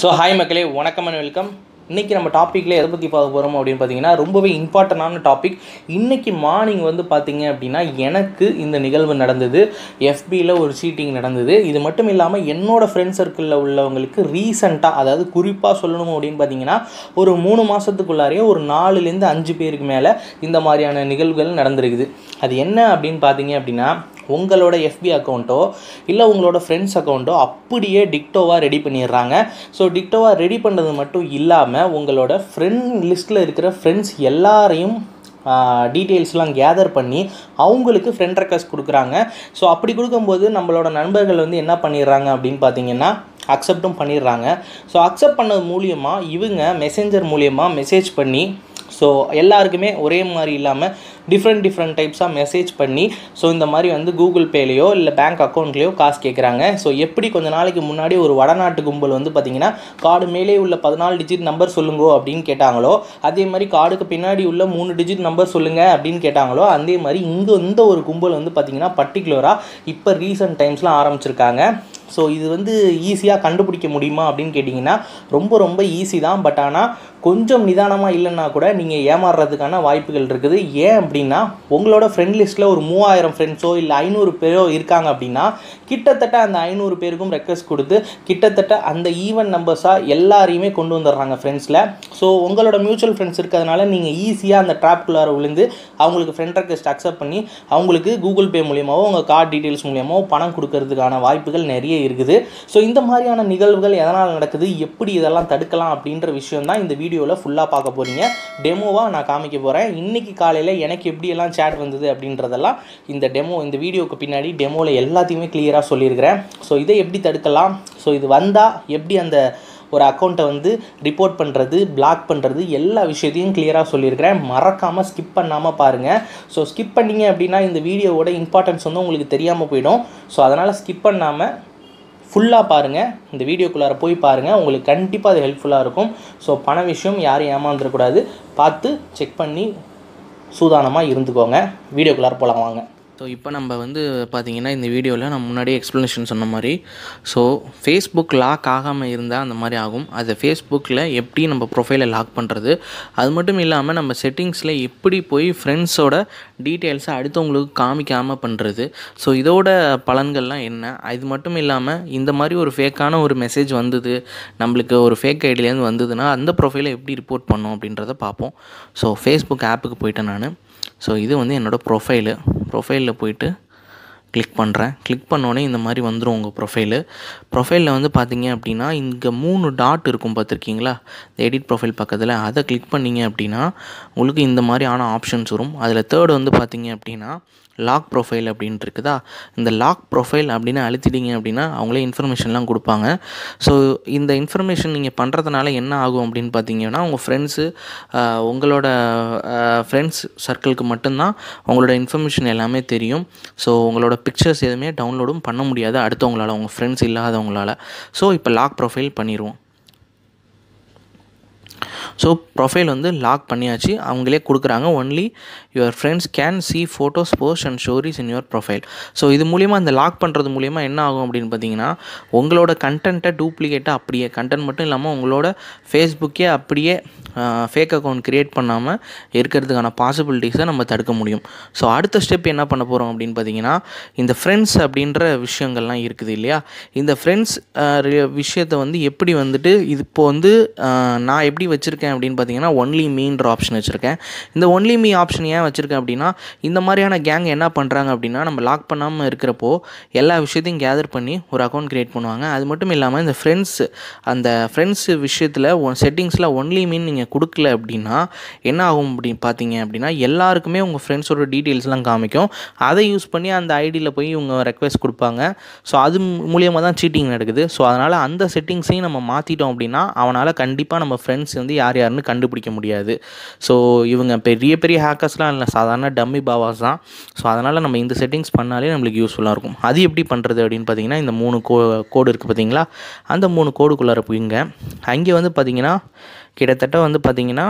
so hi மக்களே வணக்கம் and welcome இன்றைக்கி நம்ம டாப்பிக்கில் எதை பற்றி பார்க்க போகிறோம் அப்படின்னு பார்த்தீங்கன்னா ரொம்பவே இம்பார்ட்டண்டான டாபிக் இன்றைக்கி மார்னிங் வந்து பார்த்திங்க அப்படின்னா எனக்கு இந்த நிகழ்வு நடந்தது எஃபியில் ஒரு சீட்டிங் நடந்தது இது மட்டும் இல்லாமல் என்னோடய ஃப்ரெண்ட் சர்க்கிளில் உள்ளவங்களுக்கு ரீசண்டாக அதாவது குறிப்பாக சொல்லணும் அப்படின்னு பார்த்தீங்கன்னா ஒரு மூணு மாதத்துக்குள்ளாரையே ஒரு நாலுலேருந்து அஞ்சு பேருக்கு மேலே இந்த மாதிரியான நிகழ்வுகள் நடந்திருக்குது அது என்ன அப்படின்னு பார்த்தீங்க அப்படின்னா உங்களோட எஃபி அக்கௌண்ட்டோ இல்லை உங்களோட ஃப்ரெண்ட்ஸ் அக்கௌண்ட்டோ அப்படியே டிக்டோவாக ரெடி பண்ணிடுறாங்க ஸோ டிக்டோவாக ரெடி பண்ணுறது மட்டும் இல்லாமல் உங்களோட ஃப்ரெண்ட் லிஸ்ட்டில் இருக்கிற ஃப்ரெண்ட்ஸ் எல்லாரையும் டீட்டெயில்ஸ்லாம் கேதர் பண்ணி அவங்களுக்கு ஃப்ரெண்ட் ரெக்வஸ்ட் கொடுக்குறாங்க ஸோ அப்படி கொடுக்கும்போது நம்மளோட நண்பர்கள் வந்து என்ன பண்ணிடுறாங்க அப்படின்னு பார்த்தீங்கன்னா அக்செப்டும் பண்ணிடுறாங்க ஸோ அக்செப்ட் பண்ணது மூலியமாக இவங்க மெசேஞ்சர் மூலியமாக மெசேஜ் பண்ணி ஸோ எல்லாருக்குமே ஒரே மாதிரி இல்லாமல் டிஃப்ரெண்ட் டிஃப்ரெண்ட் டைப்ஸாக மெசேஜ் பண்ணி ஸோ இந்த மாதிரி வந்து கூகுள் பேலேயோ இல்லை பேங்க் அக்கௌண்ட்லேயோ காசு கேட்குறாங்க ஸோ எப்படி கொஞ்ச நாளைக்கு முன்னாடி ஒரு வடநாட்டு கும்பல் வந்து பார்த்திங்கன்னா கார்டு மேலே உள்ள பதினாலு டிஜிட் நம்பர் சொல்லுங்கோ அப்படின்னு கேட்டாங்களோ அதே மாதிரி கார்டுக்கு பின்னாடி உள்ள மூணு டிஜிட் நம்பர் சொல்லுங்கள் அப்படின்னு கேட்டாங்களோ அதே மாதிரி இங்கே இந்த ஒரு கும்பல் வந்து பார்த்திங்கன்னா பர்டிகுலராக இப்போ ரீசன்ட் டைம்ஸ்லாம் ஆரம்பிச்சிருக்காங்க ஸோ இது வந்து ஈஸியாக கண்டுபிடிக்க முடியுமா அப்படின்னு கேட்டிங்கன்னா ரொம்ப ரொம்ப ஈஸி தான் பட் ஆனால் கொஞ்சம் நிதானமாக இல்லைன்னா கூட நீங்கள் ஏமாறுறதுக்கான வாய்ப்புகள் இருக்குது ஏன் அப்படின்னா உங்களோட ஃப்ரெண்ட் லிஸ்ட்டில் ஒரு மூவாயிரம் ஃப்ரெண்ட்ஸோ இல்லை ஐநூறு பேரோ இருக்காங்க அப்படின்னா கிட்டத்தட்ட அந்த ஐநூறு பேருக்கும் ரெக்வஸ்ட் கொடுத்து கிட்டத்தட்ட அந்த ஈவன் நம்பர்ஸாக எல்லாரையுமே கொண்டு வந்துடுறாங்க ஃப்ரெண்ட்ஸில் ஸோ உங்களோட மியூச்சுவல் ஃப்ரெண்ட்ஸ் இருக்கிறதுனால நீங்கள் ஈஸியாக அந்த ட்ராப்குள்ளார விழுந்து அவங்களுக்கு ஃப்ரெண்ட் ரெக்வஸ்ட் அக்செப்ட் பண்ணி அவங்களுக்கு கூகுள் பே மூலியமாகவோ உங்கள் கார்டு டீட்டெயில்ஸ் மூலியமாகவோ பணம் கொடுக்கறதுக்கான வாய்ப்புகள் நிறைய இருக்குது ஸோ இந்த மாதிரியான நிகழ்வுகள் எதனால் நடக்குது எப்படி இதெல்லாம் தடுக்கலாம் அப்படின்ற விஷயம் தான் இந்த வீடியோவில் ஃபுல்லாக பார்க்க போகிறீங்க டெமோவாக நான் காமிக்க போகிறேன் இன்றைக்கி காலையில் எனக்கு எப்படியெல்லாம் சேட் வந்தது அப்படின்றதெல்லாம் இந்த டெமோ இந்த வீடியோவுக்கு பின்னாடி டெமோவில் எல்லாத்தையுமே கிளியராக சொல்லியிருக்கிறேன் ஸோ இதை எப்படி தடுக்கலாம் ஸோ இது வந்தால் எப்படி அந்த ஒரு அக்கௌண்ட்டை வந்து ரிப்போர்ட் பண்ணுறது பிளாக் பண்ணுறது எல்லா விஷயத்தையும் கிளியராக சொல்லியிருக்கிறேன் மறக்காமல் ஸ்கிப் பண்ணாமல் பாருங்கள் ஸோ ஸ்கிப் பண்ணிங்க அப்படின்னா இந்த வீடியோவோட இம்பார்ட்டன்ஸ் வந்து உங்களுக்கு தெரியாமல் போயிடும் ஸோ அதனால் ஸ்கிப் பண்ணாமல் ஃபுல்லாக பாருங்கள் இந்த வீடியோக்குள்ளார போய் பாருங்கள் உங்களுக்கு கண்டிப்பாக அது ஹெல்ப்ஃபுல்லாக இருக்கும் ஸோ பண விஷயம் யாரும் ஏமாந்துடக்கூடாது பார்த்து செக் பண்ணி சூதானமாக இருந்துக்கோங்க வீடியோக்குள்ளார போகலாம் வாங்க ஸோ இப்போ நம்ம வந்து பார்த்திங்கன்னா இந்த வீடியோவில் நான் முன்னாடியே எக்ஸ்ப்ளனேஷன் சொன்ன மாதிரி ஸோ ஃபேஸ்புக் லாக் ஆகாமல் இருந்தால் அந்த மாதிரி ஆகும் அதை ஃபேஸ்புக்கில் எப்படி நம்ம ப்ரொஃபைலை லாக் பண்ணுறது அது மட்டும் இல்லாமல் நம்ம செட்டிங்ஸில் எப்படி போய் ஃப்ரெண்ட்ஸோட டீட்டெயில்ஸை அடுத்தவங்களுக்கு காமிக்காமல் பண்ணுறது ஸோ இதோட பலன்கள்லாம் என்ன அது மட்டும் இல்லாமல் இந்த மாதிரி ஒரு ஃபேக்கான ஒரு மெசேஜ் வந்தது நம்மளுக்கு ஒரு ஃபேக் ஐடியிலேருந்து வந்ததுன்னா அந்த ப்ரொஃபைலை எப்படி ரிப்போர்ட் பண்ணோம் அப்படின்றத பார்ப்போம் ஸோ ஃபேஸ்புக் ஆப்புக்கு போயிட்டேன் நான் ஸோ இது வந்து என்னோடய ப்ரொஃபைலு ப்ரொஃபைலில் போயிட்டு கிளிக் பண்ணுறேன் கிளிக் பண்ணோடனே இந்த மாதிரி வந்துடும் உங்கள் ப்ரொஃபைலு ப்ரொஃபைலில் வந்து பார்த்தீங்க அப்படின்னா இங்கே மூணு டாட் இருக்கும் பார்த்துருக்கீங்களா இந்த எடிட் ப்ரொஃபைல் பக்கத்தில் அதை கிளிக் பண்ணிங்க அப்படின்னா உங்களுக்கு இந்த மாதிரியான ஆப்ஷன்ஸ் வரும் அதில் தேர்டு வந்து பார்த்தீங்க அப்படின்னா லாக் ப்ரொஃபைல் அப்படின்ட்டு இருக்குதா இந்த லாக் ப்ரொஃபைல் அப்படின்னு அழுத்திட்டீங்க அப்படின்னா அவங்களே இன்ஃபர்மேஷன்லாம் கொடுப்பாங்க ஸோ இந்த இன்ஃபர்மேஷன் நீங்கள் பண்ணுறதுனால என்ன ஆகும் அப்படின்னு பார்த்தீங்கன்னா உங்கள் ஃப்ரெண்ட்ஸு உங்களோட ஃப்ரெண்ட்ஸ் சர்க்கிளுக்கு மட்டும்தான் உங்களோட இன்ஃபர்மேஷன் எல்லாமே தெரியும் ஸோ உங்களோட பிக்சர்ஸ் எதுவுமே டவுன்லோடும் பண்ண முடியாது அடுத்தவங்களால் உங்கள் ஃப்ரெண்ட்ஸ் இல்லாதவங்களால் ஸோ இப்போ லாக் ப்ரொஃபைல் பண்ணிடுவோம் ஸோ ப்ரொஃபைல் வந்து லாக் பண்ணியாச்சு அவங்களே கொடுக்குறாங்க only your friends can see photos post and stories in your profile so இது மூலிமா அந்த லாக் பண்ணுறது மூலிமா என்ன ஆகும் அப்படின்னு பார்த்தீங்கன்னா உங்களோட கண்டென்ட்டை டூப்ளிகேட்டாக அப்படியே கண்டென்ட் மட்டும் இல்லாமல் உங்களோட ஃபேஸ்புக்கே அப்படியே ஃபேக் அக்கௌண்ட் க்ரியேட் பண்ணாமல் இருக்கிறதுக்கான பாசிபிலிட்டிஸை நம்ம தடுக்க முடியும் ஸோ அடுத்த ஸ்டெப் என்ன பண்ண போகிறோம் அப்படின்னு பார்த்தீங்கன்னா இந்த ஃப்ரெண்ட்ஸ் அப்படின்ற விஷயங்கள்லாம் இருக்குது இல்லையா இந்த ஃப்ரெண்ட்ஸ் விஷயத்தை வந்து எப்படி வந்துட்டு இப்போ வந்து நான் எப்படி வச்சுருக்கேன் வச்சுருக்கேன் அப்படின்னு பார்த்தீங்கன்னா ஒன்லி மீன்ற ஆப்ஷன் வச்சுருக்கேன் இந்த ஒன்லி மீ ஆப்ஷன் ஏன் வச்சுருக்கேன் அப்படின்னா இந்த மாதிரியான கேங் என்ன பண்ணுறாங்க அப்படின்னா நம்ம லாக் பண்ணாமல் இருக்கிறப்போ எல்லா விஷயத்தையும் கேதர் பண்ணி ஒரு அக்கௌண்ட் க்ரியேட் பண்ணுவாங்க அது மட்டும் இல்லாமல் இந்த ஃப்ரெண்ட்ஸ் அந்த ஃப்ரெண்ட்ஸ் விஷயத்தில் செட்டிங்ஸில் ஒன்லி மீன் நீங்கள் கொடுக்கல அப்படின்னா என்ன ஆகும் அப்படின்னு பார்த்தீங்க அப்படின்னா எல்லாருக்குமே உங்கள் ஃப்ரெண்ட்ஸோட டீட்டெயில்ஸ்லாம் காமிக்கும் அதை யூஸ் பண்ணி அந்த ஐடியில் போய் இவங்க ரெக்வஸ்ட் கொடுப்பாங்க ஸோ அது மூலியமாக தான் சீட்டிங் நடக்குது ஸோ அதனால் அந்த செட்டிங்ஸையும் நம்ம மாற்றிட்டோம் அப்படின்னா அவனால் கண்டிப்பாக நம்ம ஃப்ரெண்ட்ஸ் வந்து யார் யார் யாருன்னு கண்டுபிடிக்க முடியாது ஸோ இவங்க பெரிய பெரிய ஹேக்கர்ஸ்லாம் இல்லை சாதாரண டம்மி பாவாஸ் தான் ஸோ அதனால் நம்ம இந்த செட்டிங்ஸ் பண்ணாலே நம்மளுக்கு யூஸ்ஃபுல்லாக இருக்கும் அது எப்படி பண்ணுறது அப்படின்னு பார்த்தீங்கன்னா இந்த மூணு கோ கோடு இருக்குது பார்த்தீங்களா அந்த மூணு கோடுக்குள்ளார போயிங்க அங்கே வந்து பார்த்தீங்கன்னா கிட்டத்தட்ட வந்து பார்த்தீங்கன்னா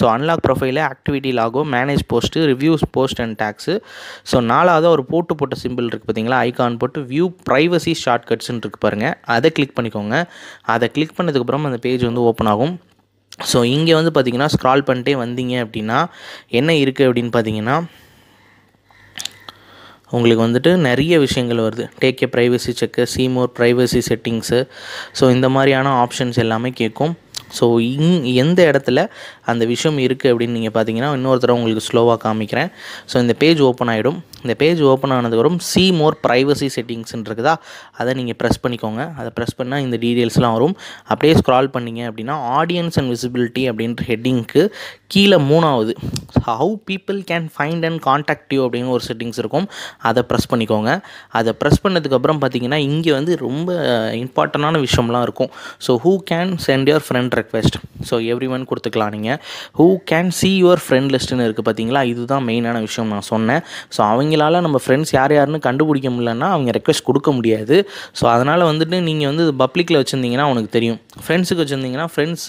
ஸோ அன்லாக் ப்ரொஃபைலில் ஆக்டிவிட்டி லாகோ manage post reviews post and tags so நாலாவது ஒரு போட்டு போட்ட சிம்பிள் இருக்குது பார்த்தீங்களா ஐகான் போட்டு வியூ ப்ரைவசி கட்ஸ்ன்னு இருக்குது பாருங்கள் அதை கிளிக் பண்ணிக்கோங்க அதை கிளிக் பண்ணதுக்கப்புறம் அந்த பேஜ் வந்து ஓப்பன் ஆகும் ஸோ இங்கே வந்து பார்த்திங்கன்னா ஸ்க்ரால் பண்ணிட்டே வந்தீங்க அப்படின்னா என்ன இருக்குது அப்படின்னு பார்த்தீங்கன்னா உங்களுக்கு வந்துட்டு நிறைய விஷயங்கள் வருது take a privacy check see more privacy settings so இந்த மாதிரியான ஆப்ஷன்ஸ் எல்லாமே கேட்கும் ஸோ இங் எந்த இடத்துல அந்த விஷயம் இருக்குது அப்படின்னு நீங்கள் பார்த்தீங்கன்னா இன்னொருத்தர உங்களுக்கு ஸ்லோவாக காமிக்கிறேன் ஸோ இந்த பேஜ் ஓப்பன் ஆகிடும் இந்த பேஜ் ஓப்பன் ஆனதுக்கப்புறம் சி மோர் ப்ரைவசி செட்டிங்ஸ்ன்னு இருக்குதா அதை நீங்கள் ப்ரெஸ் பண்ணிக்கோங்க அதை ப்ரெஸ் பண்ணால் இந்த டீட்டெயில்ஸ்லாம் வரும் அப்படியே ஸ்க்ரால் பண்ணிங்க அப்படின்னா ஆடியன்ஸ் அண்ட் விசிபிலிட்டி அப்படின்ற ஹெட்டிங்க்கு கீழே மூணாவது how people can find and contact you அப்படின்னு ஒரு செட்டிங்ஸ் இருக்கும் அதை ப்ரெஸ் பண்ணிக்கோங்க அதை ப்ரெஸ் பண்ணதுக்கப்புறம் பார்த்தீங்கன்னா இங்கே வந்து ரொம்ப இம்பார்ட்டண்டான விஷயம்லாம் இருக்கும் so who can send your friend request so every one கொடுத்துக்கலாம் நீங்கள் who can see your friend லிஸ்ட்டுன்னு இருக்குது பார்த்தீங்களா இதுதான் மெயினான விஷயம் நான் சொன்னேன் ஸோ அவங்களால நம்ம ஃப்ரெண்ட்ஸ் யார் யாருன்னு கண்டுபிடிக்க முடியலன்னா அவங்க ரெக்வெஸ்ட் கொடுக்க முடியாது ஸோ அதனால் வந்துட்டு நீங்கள் வந்து பப்ளிக்கில் வச்சுருந்தீங்கன்னா அவனுக்கு தெரியும் ஃப்ரெண்ட்ஸுக்கு வச்சுருந்தீங்கன்னா ஃப்ரெண்ட்ஸ்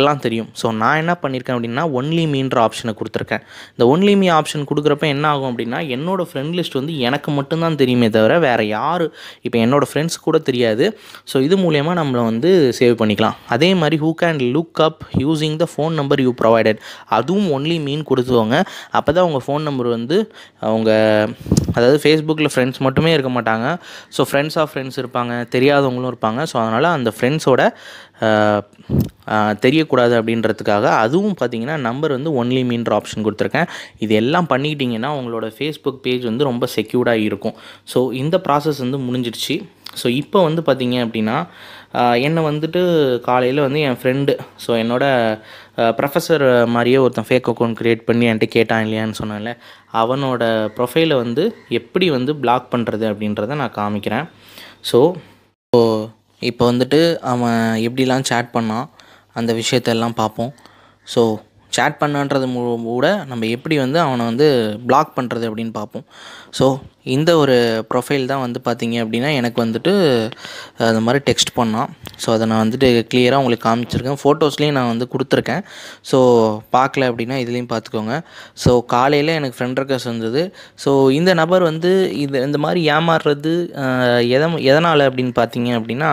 எல்லாம் தெரியும் ஸோ நான் என்ன பண்ணியிருக்கேன் அப்படின்னா ஒன்லி மீன்ற ஆப்ஷனை கொடுத்துருக்கேன் இந்த ஒன்லி மீ ஆப்ஷன் கொடுக்குறப்ப என்ன ஆகும் அப்படின்னா என்னோடய ஃப்ரெண்ட் லிஸ்ட் வந்து எனக்கு மட்டும்தான் தெரியுமே தவிர வேறு யார் இப்போ என்னோடய ஃப்ரெண்ட்ஸ் கூட தெரியாது ஸோ இது மூலயமா நம்மளை வந்து சேவ் பண்ணிக்கலாம் அதே மாதிரி who can look up using the phone number you provided அதுவும் ஒன்லி மீன் கொடுத்துவாங்க அப்போ தான் அவங்க ஃபோன் நம்பர் வந்து அவங்க அதாவது ஃபேஸ்புக்கில் ஃப்ரெண்ட்ஸ் மட்டுமே இருக்க மாட்டாங்க ஸோ ஃப்ரெண்ட்ஸ் ஆஃப் ஃப்ரெண்ட்ஸ் இருப்பாங்க தெரியாதவங்களும் இருப்பாங்க ஸோ அதனால் அந்த ஃப்ரெண்ட்ஸோட தெரியக்கூடாது அப்படின்றதுக்காக அதுவும் பார்த்திங்கன்னா நம்பர் வந்து ஒன்லி மீன்ற ஆப்ஷன் கொடுத்துருக்கேன் இது எல்லாம் பண்ணிக்கிட்டிங்கன்னா உங்களோட ஃபேஸ்புக் பேஜ் வந்து ரொம்ப செக்யூர்டாக இருக்கும் ஸோ இந்த ப்ராசஸ் வந்து முடிஞ்சிடுச்சு ஸோ இப்போ வந்து பார்த்திங்க அப்படின்னா என்னை வந்துட்டு காலையில் வந்து என் ஃப்ரெண்டு ஸோ என்னோட ப்ரொஃபஸர் மாதிரியே ஒருத்தன் ஃபேக் அக்கௌண்ட் க்ரியேட் பண்ணி என்கிட்ட கேட்டான் இல்லையான்னு சொன்னால அவனோட ப்ரொஃபைலை வந்து எப்படி வந்து பிளாக் பண்ணுறது அப்படின்றத நான் காமிக்கிறேன் ஸோ இப்போ வந்துட்டு அவன் எப்படிலாம் சேட் பண்ணான் அந்த விஷயத்தெல்லாம் பார்ப்போம் ஸோ சேட் பண்ணன்றது கூட நம்ம எப்படி வந்து அவனை வந்து பிளாக் பண்ணுறது அப்படின்னு பார்ப்போம் ஸோ இந்த ஒரு ப்ரொஃபைல் தான் வந்து பார்த்திங்க அப்படின்னா எனக்கு வந்துட்டு அது மாதிரி டெக்ஸ்ட் பண்ணான் ஸோ அதை நான் வந்துட்டு கிளியராக உங்களுக்கு காமிச்சிருக்கேன் ஃபோட்டோஸ்லேயும் நான் வந்து கொடுத்துருக்கேன் ஸோ பார்க்கல அப்படின்னா இதுலேயும் பார்த்துக்கோங்க ஸோ காலையில் எனக்கு ஃப்ரெண்ட் ரெக்கஸ் வந்தது ஸோ இந்த நபர் வந்து இது இந்த மாதிரி ஏமாறுறது எதை எதனால் அப்படின்னு பார்த்தீங்க அப்படின்னா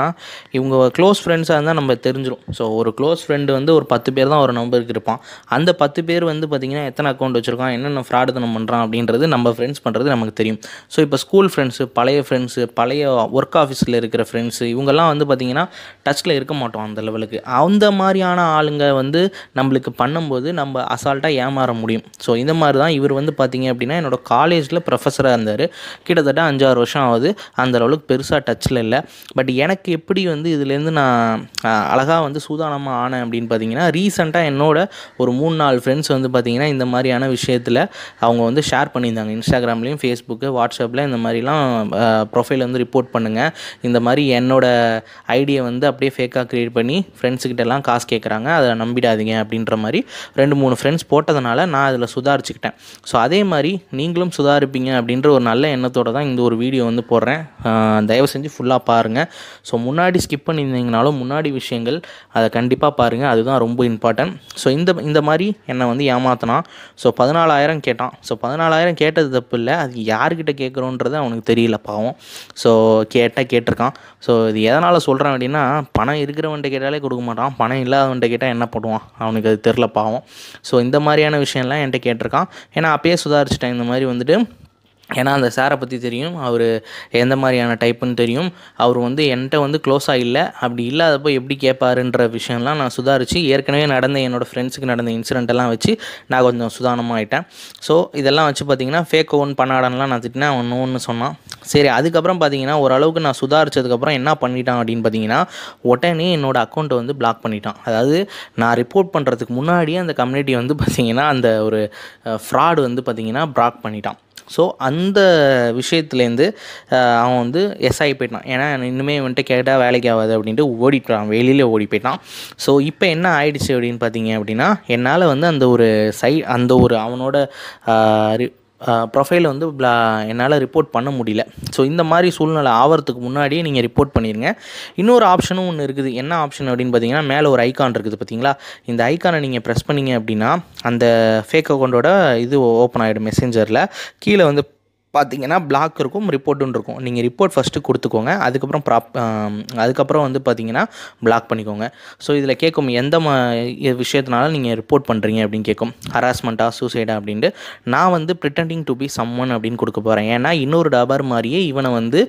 இவங்க க்ளோஸ் ஃப்ரெண்ட்ஸாக இருந்தால் நம்ம தெரிஞ்சிடும் ஸோ ஒரு க்ளோஸ் ஃப்ரெண்டு வந்து ஒரு பத்து பேர் தான் ஒரு நம்பருக்கு இருப்பான் அந்த பத்து பேர் வந்து பார்த்திங்கன்னா எத்தனை அக்கௌண்ட் வச்சுருக்கான் என்னென்ன ஃப்ராடுதனம் பண்ணுறான் அப்படின்றது நம்ம ஃப்ரெண்ட்ஸ் பண்ணுறது நமக்கு தெரியும் ஸோ இப்போ ஸ்கூல் ஃப்ரெண்ட்ஸு பழைய ஃப்ரெண்ட்ஸு பழைய ஒர்க் ஆஃபீஸில் இருக்கிற ஃப்ரெண்ட்ஸு இவங்கெல்லாம் வந்து பார்த்திங்கன்னா டச்சில் இருக்க மாட்டோம் அந்த லெவலுக்கு அந்த மாதிரியான ஆளுங்க வந்து நம்மளுக்கு பண்ணும்போது நம்ம அசால்ட்டாக ஏமாற முடியும் ஸோ இந்த மாதிரி தான் இவர் வந்து பார்த்திங்க அப்படின்னா என்னோடய காலேஜில் ப்ரொஃபஸராக இருந்தார் கிட்டத்தட்ட அஞ்சாறு வருஷம் ஆகுது அந்த லெவலுக்கு பெருசாக டச்சில் இல்லை பட் எனக்கு எப்படி வந்து இதுலேருந்து நான் அழகாக வந்து சூதானமாக ஆனேன் அப்படின்னு பார்த்தீங்கன்னா ரீசெண்டாக என்னோட ஒரு மூணு நாலு ஃப்ரெண்ட்ஸ் வந்து பார்த்திங்கன்னா இந்த மாதிரியான விஷயத்தில் அவங்க வந்து ஷேர் பண்ணியிருந்தாங்க இன்ஸ்டாகிராம்லேயும் ஃபேஸ்புக்கு வாட்ஸ்அப்பில் இந்த மாதிரிலாம் ப்ரொஃபைல் வந்து ரிப்போர்ட் பண்ணுங்கள் இந்த மாதிரி என்னோடய ஐடியை வந்து அப்படியே ஃபேக்காக க்ரியேட் பண்ணி ஃப்ரெண்ட்ஸுக்கிட்டலாம் காசு கேட்குறாங்க அதை நம்பிடாதீங்க அப்படின்ற மாதிரி ரெண்டு மூணு ஃப்ரெண்ட்ஸ் போட்டதுனால நான் அதில் சுதாரிச்சுக்கிட்டேன் ஸோ அதே மாதிரி நீங்களும் சுதாரிப்பீங்க அப்படின்ற ஒரு நல்ல எண்ணத்தோடு தான் இந்த ஒரு வீடியோ வந்து போடுறேன் தயவு செஞ்சு ஃபுல்லாக பாருங்கள் ஸோ முன்னாடி ஸ்கிப் பண்ணியிருந்தீங்கனாலும் முன்னாடி விஷயங்கள் அதை கண்டிப்பாக பாருங்கள் அதுதான் ரொம்ப இம்பார்ட்டன்ட் ஸோ இந்த இந்த மாதிரி என்னை வந்து ஏமாத்தினான் ஸோ பதினாலாயிரம் கேட்டான் ஸோ பதினாலாயிரம் கேட்டது தப்பு இல்லை அது யார்கிட்ட கேட்குறோன்றது அவனுக்கு தெரியல பாவம் ஸோ கேட்டால் கேட்டிருக்கான் ஸோ இது எதனால் சொல்கிறேன் அப்படின்னா பணம் இருக்கிறவன்ட்ட கேட்டாலே கொடுக்க மாட்டான் பணம் இல்லாதவன்ட்ட கேட்டால் என்ன பண்ணுவான் அவனுக்கு அது தெரில பாவம் ஸோ இந்த மாதிரியான விஷயம்லாம் என்கிட்ட கேட்டிருக்கான் ஏன்னா அப்பயே சுதாரிச்சிட்டேன் இந்த மாதிரி வந்துட்டு ஏன்னா அந்த சாரை பற்றி தெரியும் அவர் எந்த மாதிரியான டைப்புன்னு தெரியும் அவர் வந்து என்கிட்ட வந்து க்ளோஸாக இல்லை அப்படி இல்லாதப்போ எப்படி கேட்பாருன்ற விஷயம்லாம் நான் சுதாரித்து ஏற்கனவே நடந்த என்னோடய ஃப்ரெண்ட்ஸுக்கு நடந்த இன்சிடெண்ட்டெல்லாம் வச்சு நான் கொஞ்சம் சுதானமாக ஆகிட்டேன் ஸோ இதெல்லாம் வச்சு பார்த்திங்கன்னா ஃபேக் ஓன் பண்ணாடன்லாம் நான் திட்டினேன் அவன் ஒன்று சொன்னான் சரி அதுக்கப்புறம் பார்த்தீங்கன்னா ஓரளவுக்கு நான் சுதாரித்ததுக்கப்புறம் என்ன பண்ணிட்டான் அப்படின்னு பார்த்தீங்கன்னா உடனே என்னோடய அக்கௌண்ட்டை வந்து பிளாக் பண்ணிட்டான் அதாவது நான் ரிப்போர்ட் பண்ணுறதுக்கு முன்னாடியே அந்த கம்யூனிட்டி வந்து பார்த்திங்கன்னா அந்த ஒரு ஃப்ராடு வந்து பார்த்திங்கன்னா பிளாக் பண்ணிட்டான் ஸோ அந்த விஷயத்துலேருந்து அவன் வந்து ஆகி போயிட்டான் ஏன்னா இன்னுமே வந்துட்டு கேட்டால் வேலைக்கு ஆகாது அப்படின்ட்டு ஓடிட்டான் வெளியில் ஓடி போயிட்டான் ஸோ இப்போ என்ன ஆயிடுச்சு அப்படின்னு பார்த்தீங்க அப்படின்னா என்னால் வந்து அந்த ஒரு சை அந்த ஒரு அவனோட ப்ரொஃபைலை வந்து என்னால் ரிப்போர்ட் பண்ண முடியல ஸோ இந்த மாதிரி சூழ்நிலை ஆவறதுக்கு முன்னாடியே நீங்கள் ரிப்போர்ட் பண்ணிடுங்க இன்னொரு ஆப்ஷனும் ஒன்று இருக்குது என்ன ஆப்ஷன் அப்படின்னு பார்த்தீங்கன்னா மேலே ஒரு ஐக்கான் இருக்குது பார்த்தீங்களா இந்த ஐக்கானை நீங்கள் ப்ரெஸ் பண்ணிங்க அப்படின்னா அந்த ஃபேக் அக்கௌண்ட்டோட இது ஓப்பன் ஆகிடும் மெசேஞ்சரில் கீழே வந்து பார்த்தீங்கன்னா பிளாக் இருக்கும் ரிப்போர்ட்டும் இருக்கும் நீங்கள் ரிப்போர்ட் ஃபஸ்ட்டு கொடுத்துக்கோங்க அதுக்கப்புறம் ப்ராப் அதுக்கப்புறம் வந்து பார்த்தீங்கன்னா பிளாக் பண்ணிக்கோங்க ஸோ இதில் கேட்கும் எந்த ம விஷயத்தினால நீங்கள் ரிப்போர்ட் பண்ணுறீங்க அப்படின்னு கேட்கும் ஹராஸ்மெண்ட்டாக சூசைடா அப்படின்ட்டு நான் வந்து ப்ரிட்டண்டிங் டு பி சம்மன் அப்படின்னு கொடுக்க போகிறேன் ஏன்னா இன்னொரு டபர் மாதிரியே இவனை வந்து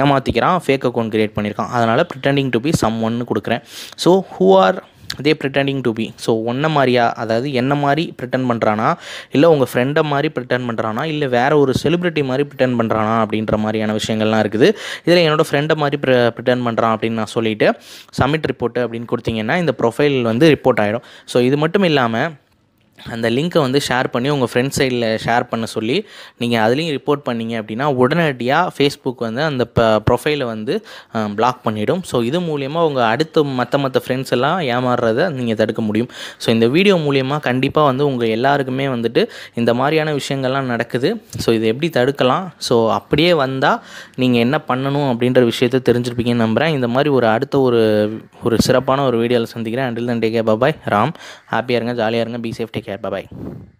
ஏமாற்றிக்கிறான் ஃபேக் அக்கௌண்ட் க்ரியேட் பண்ணியிருக்கான் அதனால் ப்ரிட்டண்டிங் டு பி சம் ஒன்னு கொடுக்குறேன் ஸோ ஹூ ஆர் அதே ப்ரிட்டனிங் டு பி ஸோ ஒன்றை மாதிரியா அதாவது என்ன மாதிரி ப்ரிட்டன் பண்ணுறானா இல்லை உங்கள் ஃப்ரெண்டை மாதிரி ப்ரிட்டன் பண்ணுறானா இல்லை வேறு ஒரு செலிப்ரிட்டி மாதிரி ப்ரிட்டன் பண்ணுறானா அப்படின்ற மாதிரியான விஷயங்கள்லாம் இருக்குது இதில் என்னோடய ஃப்ரெண்டை மாதிரி ப்ரி ப்ரிட்டன் பண்ணுறான் அப்படின்னு நான் சொல்லிவிட்டு சப்மிட் ரிப்போர்ட்டு அப்படின்னு கொடுத்தீங்கன்னா இந்த ப்ரொஃபைல் வந்து ரிப்போர்ட் ஆகிடும் ஸோ இது மட்டும் இல்லாமல் அந்த லிங்க்கை வந்து ஷேர் பண்ணி உங்கள் ஃப்ரெண்ட்ஸ் சைடில் ஷேர் பண்ண சொல்லி நீங்கள் அதுலேயும் ரிப்போர்ட் பண்ணிங்க அப்படின்னா உடனடியாக ஃபேஸ்புக் வந்து அந்த ப ப்ரொஃபைலை வந்து பிளாக் பண்ணிவிடும் ஸோ இது மூலயமா உங்கள் அடுத்த மற்ற மற்ற ஃப்ரெண்ட்ஸ் எல்லாம் ஏமாறுறதை நீங்கள் தடுக்க முடியும் ஸோ இந்த வீடியோ மூலயமா கண்டிப்பாக வந்து உங்கள் எல்லாருக்குமே வந்துட்டு இந்த மாதிரியான விஷயங்கள்லாம் நடக்குது ஸோ இதை எப்படி தடுக்கலாம் ஸோ அப்படியே வந்தால் நீங்கள் என்ன பண்ணணும் அப்படின்ற விஷயத்த தெரிஞ்சிருப்பீங்கன்னு நம்புகிறேன் இந்த மாதிரி ஒரு அடுத்த ஒரு ஒரு சிறப்பான ஒரு வீடியோவில் சந்திக்கிறேன் அண்டில் தன் கே பாபாய் ராம் ஹாப்பியாக இருங்க ஜாலியாக இருங்க be safety take care bye bye